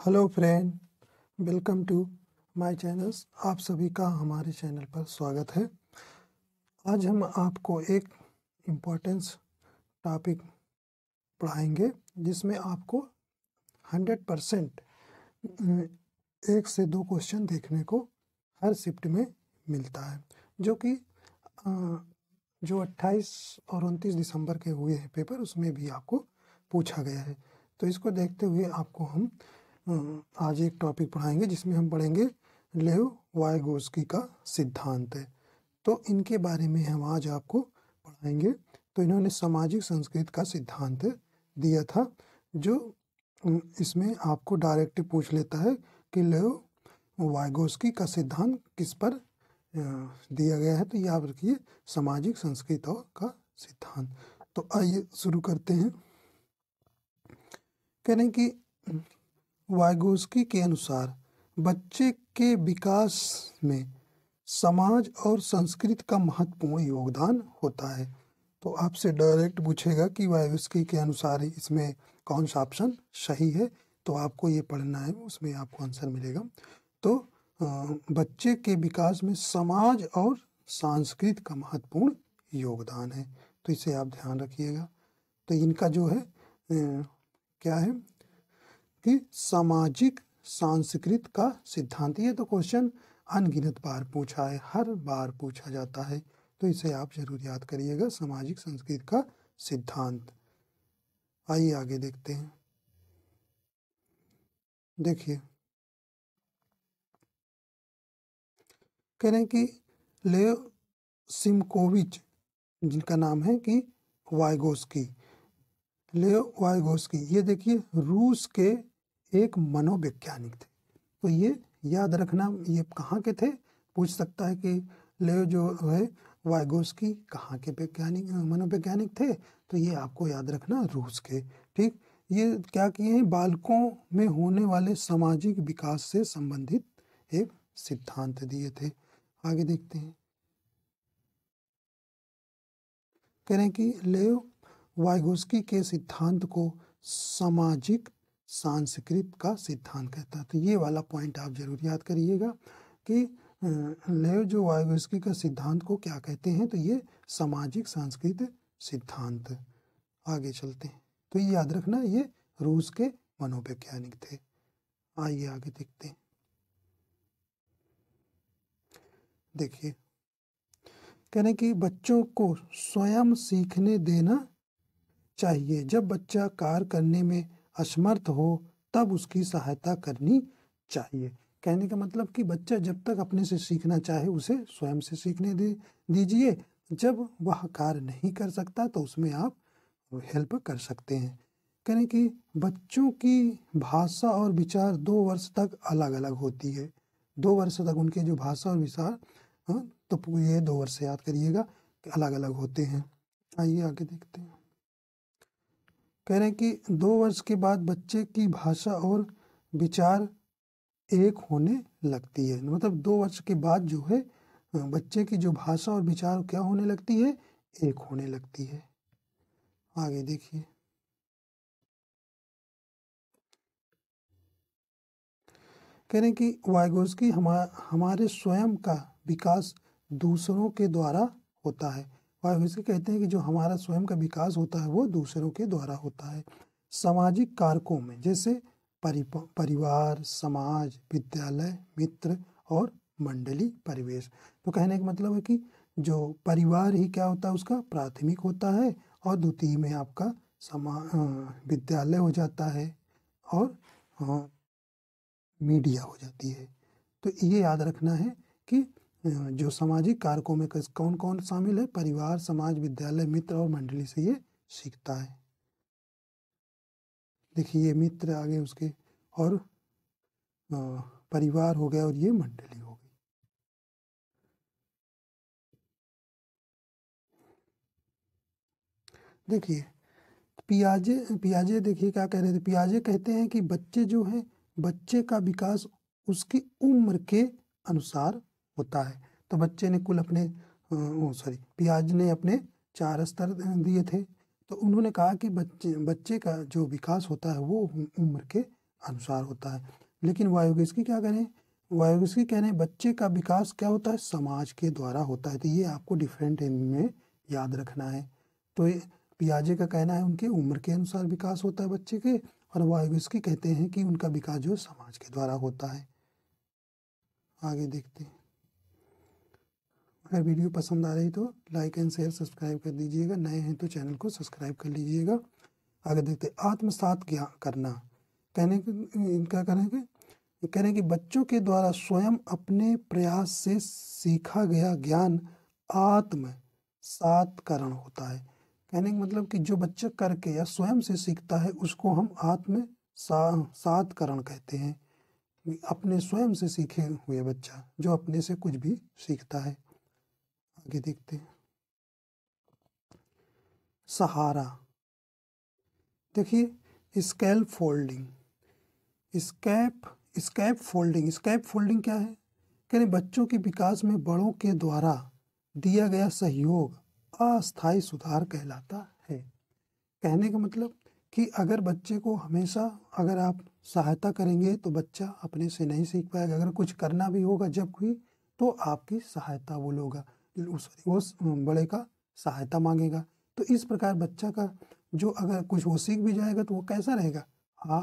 hello friend welcome to my channels आप सभी का हमारे चैनल पर स्वागत है आज हम आपको एक इम्पोर्टेंस टॉपिक पढ़ाएंगे जिसमें आपको हंड्रेड परसेंट एक से दो क्वेश्चन देखने को हर शिफ्ट में मिलता है जो कि जो 28 और 29 दिसंबर के हुए हैं पेपर उसमें भी आपको पूछा गया है तो इसको देखते हुए आपको हम आज एक टॉपिक पढ़ाएंगे जिसमें हम पढ़ेंगे लेव वायगोस्की का सिद्धांत है तो इनके बारे में हम आज आपको पढ़ाएंगे तो इन्होंने सामाजिक संस्कृत का सिद्धांत दिया था जो इसमें आपको डायरेक्ट पूछ लेता है कि लेव वायगोस्की का सिद्धांत किस पर दिया गया है तो याद रखिए सामाजिक संस्कृत का सिद्धांत तो आइए शुरू करते हैं कह रहे हैं कि वाइगोस्की के अनुसार बच्चे के विकास में समाज और संस्कृति का महत्वपूर्ण योगदान होता है तो आपसे डायरेक्ट पूछेगा कि वाइगोस्की के अनुसार इसमें कौन सा ऑप्शन सही है तो आपको ये पढ़ना है उसमें आपको आंसर मिलेगा तो बच्चे के विकास में समाज और संस्कृत का महत्वपूर्ण योगदान है तो इसे आप ध्यान रखिएगा तो इनका जो है क्या है कि सामाजिक सांस्कृत का सिद्धांत ये तो क्वेश्चन अनगिनत बार पूछा है हर बार पूछा जाता है तो इसे आप जरूर याद करिएगा सामाजिक संस्कृत का सिद्धांत आइए आगे देखते हैं देखिए कह रहे हैं कि ले सिमकोविच जिनका नाम है कि वाइगोस्की ले वाइगोस्की ये देखिए रूस के एक मनोवैज्ञानिक थे तो ये याद रखना ये कहाँ के थे पूछ सकता है कि ले जो है वायगोस्की कहाँ के वैज्ञानिक मनोवैज्ञानिक थे तो ये आपको याद रखना रूस के ठीक ये क्या किए हैं बालकों में होने वाले सामाजिक विकास से संबंधित एक सिद्धांत दिए थे आगे देखते हैं कह रहे हैं कि लेव वाइगोस्की के सिद्धांत को सामाजिक सांस्कृत का सिद्धांत कहता है तो ये वाला पॉइंट आप जरूर याद करिएगा कि लेव जो वायुस्की का सिद्धांत को क्या कहते हैं तो ये सामाजिक सांस्कृत सिद्धांत आगे चलते हैं तो ये याद रखना ये रूस के मनोवैज्ञानिक थे आइए आगे देखते हैं देखिए कहने कि बच्चों को स्वयं सीखने देना चाहिए जब बच्चा कार्य करने में असमर्थ हो तब उसकी सहायता करनी चाहिए कहने का मतलब कि बच्चा जब तक अपने से सीखना चाहे उसे स्वयं से सीखने दे दीजिए जब वह कार्य नहीं कर सकता तो उसमें आप हेल्प कर सकते हैं कहने कि बच्चों की भाषा और विचार दो वर्ष तक अलग अलग होती है दो वर्ष तक उनके जो भाषा और विचार हाँ, तो ये दो वर्ष याद करिएगा अलग अलग होते हैं आइए आगे देखते हैं कह रहे हैं कि दो वर्ष के बाद बच्चे की भाषा और विचार एक होने लगती है मतलब दो वर्ष के बाद जो है बच्चे की जो भाषा और विचार क्या होने लगती है एक होने लगती है आगे देखिए कह रहे हैं कि वायगोस्की हमा हमारे स्वयं का विकास दूसरों के द्वारा होता है और इसे कहते हैं कि जो हमारा स्वयं का विकास होता है वो दूसरों के द्वारा होता है सामाजिक कारकों में जैसे परिवार समाज विद्यालय मित्र और मंडली परिवेश तो कहने का मतलब है कि जो परिवार ही क्या होता है उसका प्राथमिक होता है और द्वितीय में आपका समा विद्यालय हो जाता है और मीडिया हो जाती है तो ये याद रखना है कि जो सामाजिक कारकों में कौन कौन शामिल है परिवार समाज विद्यालय मित्र और मंडली से ये सीखता है देखिए ये मित्र आगे उसके और परिवार हो गया और ये मंडली हो गई देखिए पियाजे पियाजे देखिए क्या कह रहे थे पियाजे कहते हैं कि बच्चे जो है बच्चे का विकास उसकी उम्र के अनुसार होता है तो बच्चे ने कुल अपने सॉरी पियाज ने अपने चार स्तर दिए थे तो उन्होंने कहा कि बच्चे बच्चे का जो विकास होता है वो उम्र के अनुसार होता है लेकिन की क्या करें वायोगिस्की कह रहे हैं बच्चे का विकास क्या होता है समाज के द्वारा होता है तो ये आपको डिफरेंट में याद रखना है तो पियाजे का कहना है उनके उम्र के अनुसार विकास होता है बच्चे के और की कहते हैं कि उनका विकास जो समाज के द्वारा होता है आगे देखते हैं अगर वीडियो पसंद आ रही तो लाइक एंड शेयर सब्सक्राइब कर दीजिएगा नए हैं तो चैनल को सब्सक्राइब कर लीजिएगा आगे देखते आत्मसात क्या करना कहने क्या करेंगे कह रहे हैं कि बच्चों के द्वारा स्वयं अपने प्रयास से सीखा गया ज्ञान आत्म सातकरण होता है कहने का मतलब कि जो बच्चा करके या स्वयं से सीखता है उसको हम आत्म सा, सातकरण कहते हैं अपने स्वयं से सीखे हुए बच्चा जो अपने से कुछ भी सीखता है आगे देखते हैं सहारा देखिए स्केल फोल्डिंग स्कैप स्कैप फोल्डिंग स्कैप फोल्डिंग क्या है कह रहे बच्चों के विकास में बड़ों के द्वारा दिया गया सहयोग अस्थाई सुधार कहलाता है कहने का मतलब कि अगर बच्चे को हमेशा अगर आप सहायता करेंगे तो बच्चा अपने से नहीं सीख पाएगा अगर कुछ करना भी होगा जब भी तो आपकी सहायता वो लोगा सॉरी उस बड़े का सहायता मांगेगा तो इस प्रकार बच्चा का जो अगर कुछ वो सीख भी जाएगा तो वो कैसा रहेगा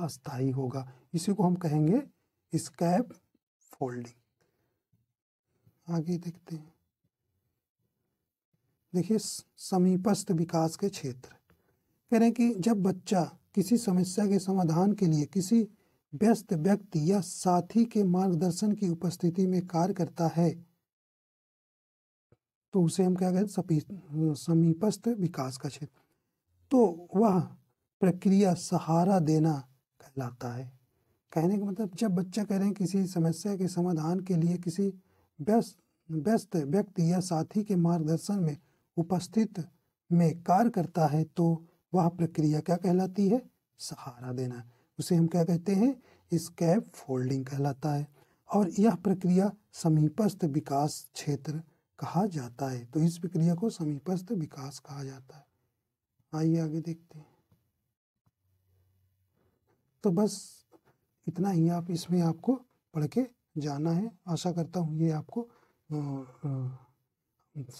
अस्थाई हाँ, होगा इसी को हम कहेंगे स्कैप फोल्डिंग आगे देखते हैं देखिए समीपस्थ विकास के क्षेत्र कह रहे हैं कि जब बच्चा किसी समस्या के समाधान के लिए किसी व्यस्त व्यक्ति या साथी के मार्गदर्शन की उपस्थिति में कार्य करता है तो उसे हम क्या कहते सपी समीपस्थ विकास का क्षेत्र तो वह प्रक्रिया सहारा देना कहलाता है कहने का मतलब जब बच्चा कह रहे हैं किसी समस्या के समाधान के लिए किसी व्यस्त व्यस्त व्यक्ति या साथी के मार्गदर्शन में उपस्थित में कार्य करता है तो वह प्रक्रिया क्या कहलाती है सहारा देना उसे हम क्या कहते हैं स्कैप फोल्डिंग कहलाता है और यह प्रक्रिया समीपस्थ विकास क्षेत्र कहा जाता है तो इस प्रक्रिया को समीपस्थ विकास कहा जाता है आइए आगे देखते हैं तो बस इतना ही आप इसमें आपको पढ़ के जाना है आशा करता हूँ ये आपको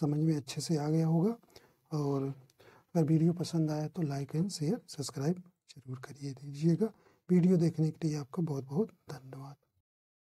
समझ में अच्छे से आ गया होगा और अगर वीडियो पसंद आया तो लाइक एंड शेयर सब्सक्राइब जरूर करिए दीजिएगा वीडियो देखने के लिए आपका बहुत बहुत धन्यवाद